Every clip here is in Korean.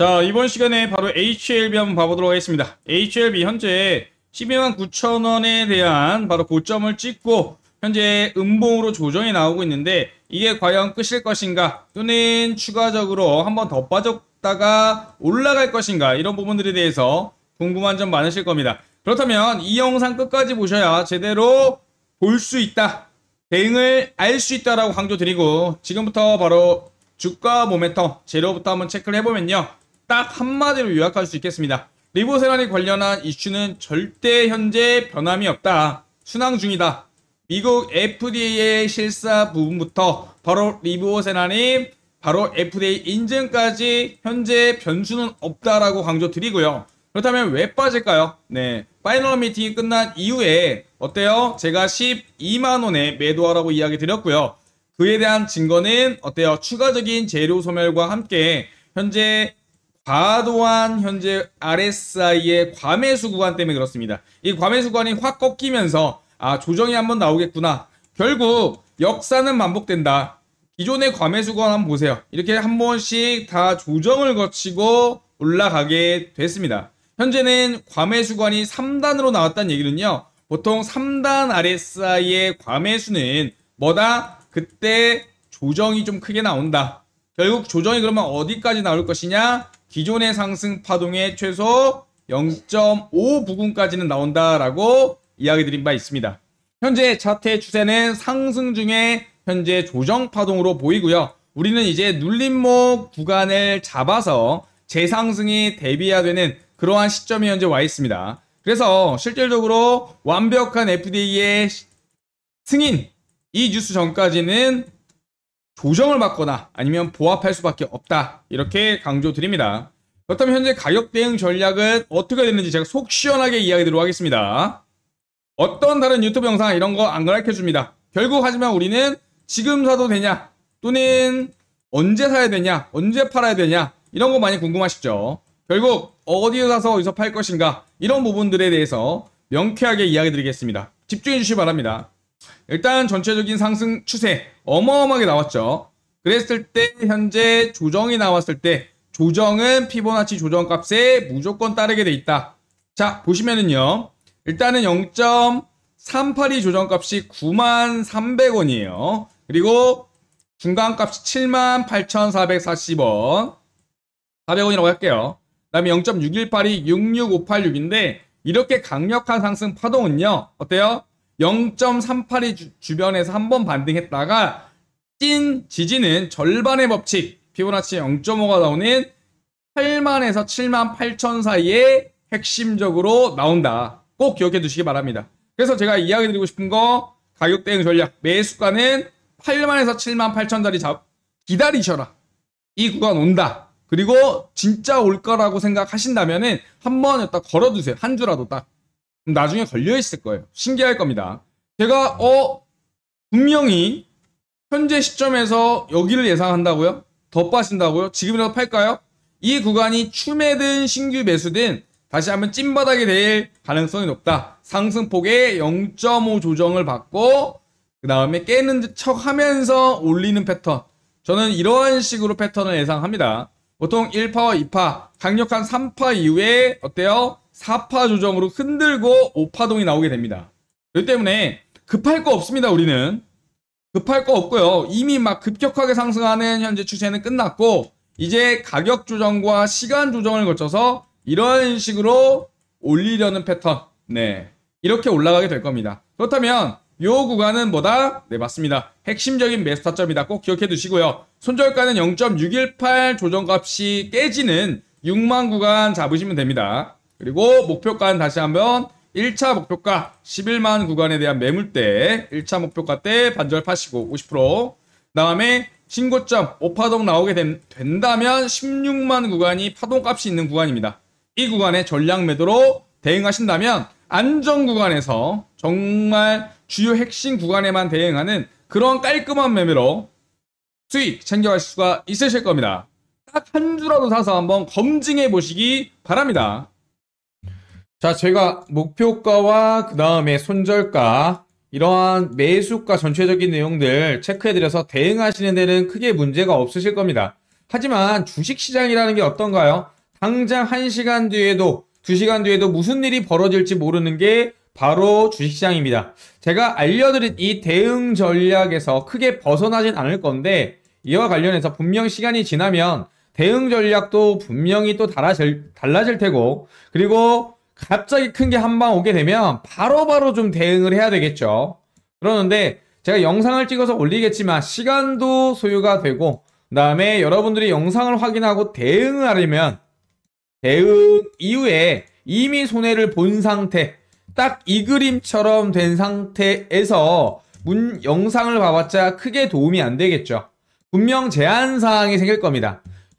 자 이번 시간에 바로 HLB 한번 봐보도록 하겠습니다. HLB 현재 12만 9천원에 대한 바로 고점을 찍고 현재 음봉으로 조정이 나오고 있는데 이게 과연 끝일 것인가 또는 추가적으로 한번 더 빠졌다가 올라갈 것인가 이런 부분들에 대해서 궁금한 점 많으실 겁니다. 그렇다면 이 영상 끝까지 보셔야 제대로 볼 수 있다. 대응을 알 수 있다라고 강조드리고 지금부터 바로 주가 모멘텀 재료부터 한번 체크를 해보면요. 딱 한마디로 요약할 수 있겠습니다. 리보세란에 관련한 이슈는 절대 현재 변함이 없다. 순항 중이다. 미국 FDA의 실사 부분부터 바로 리보세란이 바로 FDA 인증까지 현재 변수는 없다라고 강조드리고요. 그렇다면 왜 빠질까요? 네. 파이널 미팅이 끝난 이후에 어때요? 제가 12만원에 매도하라고 이야기 드렸고요. 그에 대한 증거는 어때요? 추가적인 재료 소멸과 함께 현재 과도한 현재 RSI의 과매수 구간 때문에 그렇습니다. 이 과매수 구간이 확 꺾이면서 아 조정이 한번 나오겠구나. 결국 역사는 반복된다. 기존의 과매수 구간 한번 보세요. 이렇게 한 번씩 다 조정을 거치고 올라가게 됐습니다. 현재는 과매수 구간이 3단으로 나왔다는 얘기는요. 보통 3단 RSI의 과매수는 뭐다? 그때 조정이 좀 크게 나온다. 결국 조정이 그러면 어디까지 나올 것이냐? 기존의 상승 파동의 최소 0.5 부분까지는 나온다라고 이야기 드린 바 있습니다. 현재 차트의 추세는 상승 중에 현재 조정 파동으로 보이고요. 우리는 이제 눌림목 구간을 잡아서 재상승이 대비해야 되는 그러한 시점이 현재 와 있습니다. 그래서 실질적으로 완벽한 FDA의 승인 이 뉴스 전까지는 조정을 받거나 아니면 보합할 수밖에 없다 이렇게 강조드립니다. 그렇다면 현재 가격 대응 전략은 어떻게 되는지 제가 속 시원하게 이야기 드리도록 하겠습니다. 어떤 다른 유튜브 영상 이런 거안 가르쳐줍니다. 결국 하지만 우리는 지금 사도 되냐 또는 언제 사야 되냐 언제 팔아야 되냐 이런 거 많이 궁금하시죠. 결국 어디에 사서 어디서 팔 것인가 이런 부분들에 대해서 명쾌하게 이야기 드리겠습니다. 집중해 주시기 바랍니다. 일단 전체적인 상승 추세 어마어마하게 나왔죠. 그랬을 때 현재 조정이 나왔을 때 조정은 피보나치 조정값에 무조건 따르게 돼 있다. 자 보시면은요. 일단은 0.382 조정값이 9만 300원이에요. 그리고 중간값이 7 8,440원 400원이라고 할게요. 그 다음에 0.6182 66586인데 이렇게 강력한 상승 파동은요. 어때요? 0.38이 주, 변에서 한 번 반등했다가 찐 지지는 절반의 법칙 피보나치 0.5가 나오는 8만에서 7만 8천 사이에 핵심적으로 나온다. 꼭 기억해 두시기 바랍니다. 그래서 제가 이야기 드리고 싶은 거 가격 대응 전략 매수가는 8만에서 7만 8천 자리 잡 기다리셔라. 이 구간 온다. 그리고 진짜 올 거라고 생각하신다면은 한번 에딱 걸어두세요. 한 주라도 딱. 나중에 걸려있을 거예요. 신기할 겁니다. 제가 어 분명히 현재 시점에서 여기를 예상한다고요? 더 빠진다고요? 지금이라도 팔까요? 이 구간이 춤에든 신규 매수든 다시 한번 찐바닥이 될 가능성이 높다. 상승폭에 0.5 조정을 받고 그 다음에 깨는 척 하면서 올리는 패턴. 저는 이러한 식으로 패턴을 예상합니다. 보통 1파와 2파, 강력한 3파 이후에 어때요? 4파 조정으로 흔들고 5파동이 나오게 됩니다. 그렇기 때문에 급할 거 없습니다. 우리는 급할 거 없고요. 이미 막 급격하게 상승하는 현재 추세는 끝났고 이제 가격 조정과 시간 조정을 거쳐서 이런 식으로 올리려는 패턴 네 이렇게 올라가게 될 겁니다. 그렇다면 요 구간은 뭐다? 네 맞습니다. 핵심적인 메스타점이다. 꼭 기억해 두시고요. 손절가는 0.618 조정값이 깨지는 6만 구간 잡으시면 됩니다. 그리고 목표가는 다시 한번 1차 목표가 11만 구간에 대한 매물대 1차 목표가 때 반절 파시고 50%그 다음에 신고점 5파동 나오게 된, 된다면 16만 구간이 파동값이 있는 구간입니다. 이 구간에 전량 매도로 대응하신다면 안전 구간에서 정말 주요 핵심 구간에만 대응하는 그런 깔끔한 매매로 수익 챙겨갈 수가 있으실 겁니다. 딱 한 주라도 사서 한번 검증해 보시기 바랍니다. 자, 제가 목표가와 그 다음에 손절가 이러한 매수가 전체적인 내용들 체크해드려서 대응하시는 데는 크게 문제가 없으실 겁니다. 하지만 주식시장이라는 게 어떤가요? 당장 1시간 뒤에도 2시간 뒤에도 무슨 일이 벌어질지 모르는 게 바로 주식시장입니다. 제가 알려드린 이 대응 전략에서 크게 벗어나진 않을 건데 이와 관련해서 분명 시간이 지나면 대응 전략도 분명히 또 달라질, 달라질 테고 그리고 갑자기 큰 게 한 방 오게 되면 바로바로 바로 좀 대응을 해야 되겠죠. 그러는데 제가 영상을 찍어서 올리겠지만 시간도 소요가 되고 그 다음에 여러분들이 영상을 확인하고 대응하려면 대응 이후에 이미 손해를 본 상태 딱 이 그림처럼 된 상태에서 문 영상을 봐봤자 크게 도움이 안 되겠죠. 분명 제한사항이 생길 겁니다.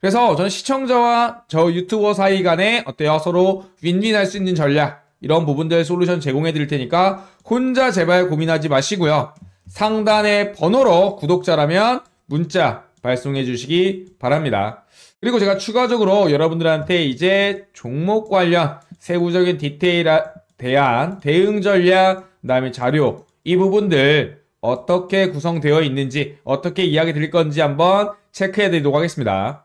그래서 저는 시청자와 저 유튜버 사이 간에 어때요? 서로 윈윈할 수 있는 전략 이런 부분들 솔루션 제공해 드릴 테니까 혼자 제발 고민하지 마시고요. 상단의 번호로 구독자라면 문자 발송해 주시기 바랍니다. 그리고 제가 추가적으로 여러분들한테 이제 종목 관련 세부적인 디테일에 대한 대응 전략, 그다음에 자료 이 부분들 어떻게 구성되어 있는지 어떻게 이야기 드릴 건지 한번 체크해 드리도록 하겠습니다.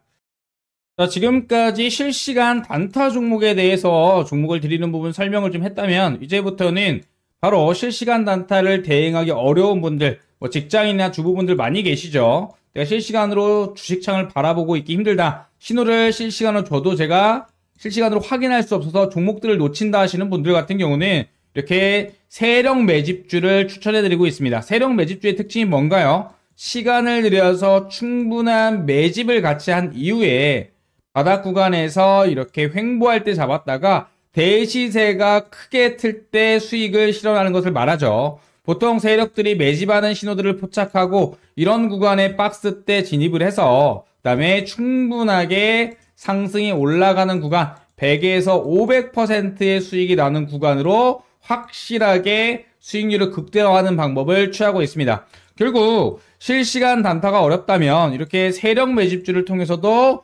자, 지금까지 실시간 단타 종목에 대해서 종목을 드리는 부분 설명을 좀 했다면 이제부터는 바로 실시간 단타를 대행하기 어려운 분들, 뭐 직장인이나 주부분들 많이 계시죠. 내가 실시간으로 주식창을 바라보고 있기 힘들다. 신호를 실시간으로 줘도 제가 실시간으로 확인할 수 없어서 종목들을 놓친다 하시는 분들 같은 경우는 이렇게 세력 매집주를 추천해드리고 있습니다. 세력 매집주의 특징이 뭔가요? 시간을 들여서 충분한 매집을 같이 한 이후에 바닥 구간에서 이렇게 횡보할 때 잡았다가 대시세가 크게 틀 때 수익을 실현하는 것을 말하죠. 보통 세력들이 매집하는 신호들을 포착하고 이런 구간에 박스 때 진입을 해서 그 다음에 충분하게 상승이 올라가는 구간 100에서 500%의 수익이 나는 구간으로 확실하게 수익률을 극대화하는 방법을 취하고 있습니다. 결국 실시간 단타가 어렵다면 이렇게 세력 매집주를 통해서도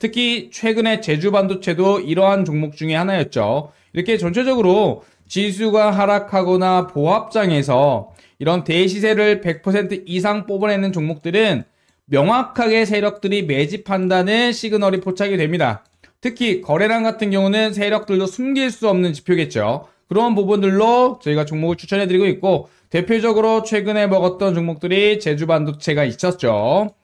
특히 최근에 제주 반도체도 이러한 종목 중에 하나였죠. 이렇게 전체적으로 지수가 하락하거나 보합장에서 이런 대시세를 100% 이상 뽑아내는 종목들은 명확하게 세력들이 매집한다는 시그널이 포착이 됩니다. 특히 거래량 같은 경우는 세력들도 숨길 수 없는 지표겠죠. 그런 부분들로 저희가 종목을 추천해드리고 있고 대표적으로 최근에 먹었던 종목들이 제주 반도체가 있었죠.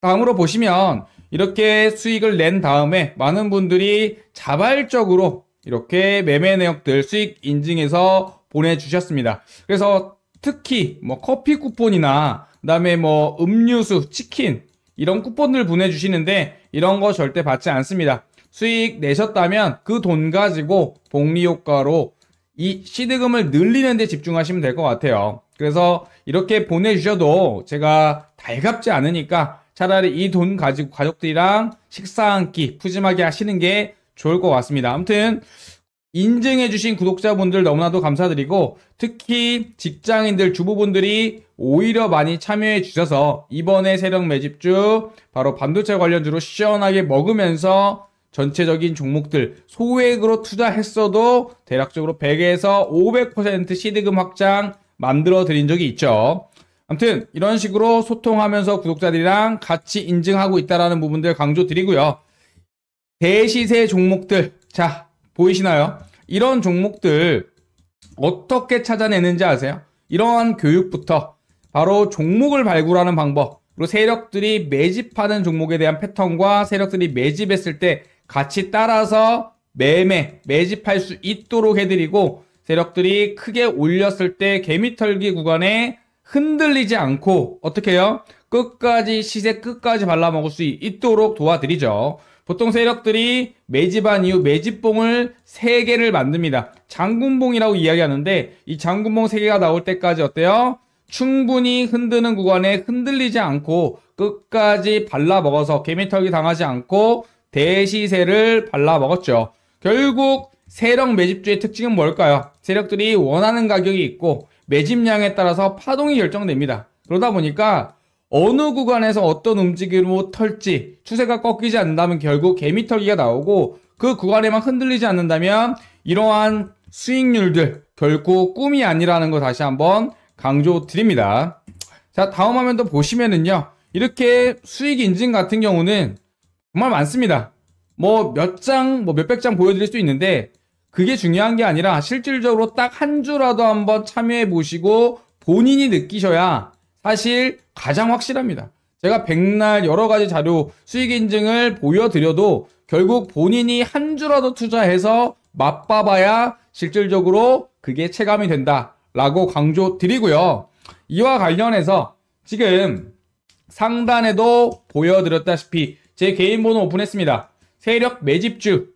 다음으로 보시면 이렇게 수익을 낸 다음에 많은 분들이 자발적으로 이렇게 매매 내역들 수익 인증해서 보내주셨습니다. 그래서 특히 뭐 커피 쿠폰이나 그다음에 뭐 음료수, 치킨 이런 쿠폰들 보내주시는데 이런 거 절대 받지 않습니다. 수익 내셨다면 그 돈 가지고 복리 효과로 이 시드금을 늘리는 데 집중하시면 될 것 같아요. 그래서 이렇게 보내주셔도 제가 달갑지 않으니까 차라리 이 돈 가지고 가족들이랑 식사 한 끼 푸짐하게 하시는 게 좋을 것 같습니다. 아무튼 인증해주신 구독자분들 너무나도 감사드리고 특히 직장인들 주부분들이 오히려 많이 참여해 주셔서 이번에 세력 매집주 바로 반도체 관련주로 시원하게 먹으면서 전체적인 종목들 소액으로 투자했어도 대략적으로 100에서 500% 시드금 확장 만들어 드린 적이 있죠. 아무튼 이런 식으로 소통하면서 구독자들이랑 같이 인증하고 있다라는 부분들 강조드리고요. 대시세 종목들 자 보이시나요? 이런 종목들 어떻게 찾아내는지 아세요? 이러한 교육부터 바로 종목을 발굴하는 방법 그리고 세력들이 매집하는 종목에 대한 패턴과 세력들이 매집했을 때 같이 따라서 매매, 매집할 수 있도록 해드리고 세력들이 크게 올렸을 때 개미털기 구간에 흔들리지 않고 어떻게 해요? 끝까지 시세 끝까지 발라먹을 수 있도록 도와드리죠. 보통 세력들이 매집한 이후 매집봉을 3개를 만듭니다. 장군봉이라고 이야기하는데 이 장군봉 3개가 나올 때까지 어때요? 충분히 흔드는 구간에 흔들리지 않고 끝까지 발라먹어서 개미털이 당하지 않고 대시세를 발라먹었죠. 결국 세력 매집주의 특징은 뭘까요? 세력들이 원하는 가격이 있고 매집량에 따라서 파동이 결정됩니다. 그러다 보니까 어느 구간에서 어떤 움직임으로 털지 추세가 꺾이지 않는다면 결국 개미털기가 나오고 그 구간에만 흔들리지 않는다면 이러한 수익률들 결코 꿈이 아니라는 거 다시 한번 강조드립니다. 자 다음 화면도 보시면은요 이렇게 수익 인증 같은 경우는 정말 많습니다. 뭐 몇 장, 뭐 몇 백 장 보여드릴 수 있는데 그게 중요한 게 아니라 실질적으로 딱 한 주라도 한번 참여해 보시고 본인이 느끼셔야 사실 가장 확실합니다. 제가 백날 여러 가지 자료 수익 인증을 보여드려도 결국 본인이 한 주라도 투자해서 맛봐봐야 실질적으로 그게 체감이 된다라고 강조 드리고요. 이와 관련해서 지금 상단에도 보여드렸다시피 제 개인 번호 오픈했습니다. 세력 매집주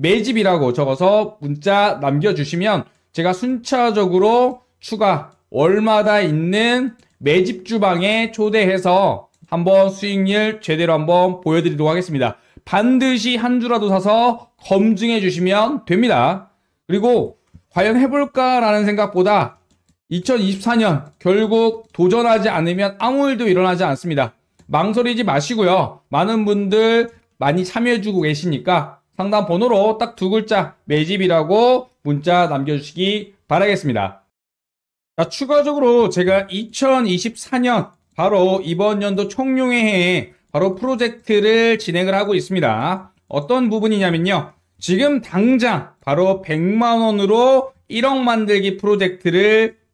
매집이라고 적어서 문자 남겨주시면 제가 순차적으로 추가 월마다 있는 매집 주방에 초대해서 한번 수익률 제대로 한번 보여드리도록 하겠습니다. 반드시 한 주라도 사서 검증해 주시면 됩니다. 그리고 과연 해볼까라는 생각보다 2024년 결국 도전하지 않으면 아무 일도 일어나지 않습니다. 망설이지 마시고요. 많은 분들 많이 참여해주고 계시니까 상담 번호로 딱 두 글자 매집이라고 문자 남겨주시기 바라겠습니다. 자, 추가적으로 제가 2024년 바로 이번 연도 총룡해에 바로 프로젝트를 진행을 하고 있습니다. 어떤 부분이냐면요. 지금 당장 바로 100만원으로 1억 만들기 프로젝트를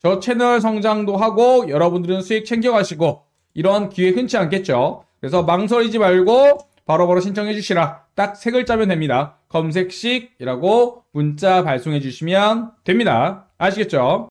저 채널 성장도 하고 여러분들은 수익 챙겨가시고 이런 기회 흔치 않겠죠. 그래서 망설이지 말고 바로바로 신청해 주시라. 딱 세 글자면 됩니다. 검색식이라고 문자 발송해 주시면 됩니다. 아시겠죠?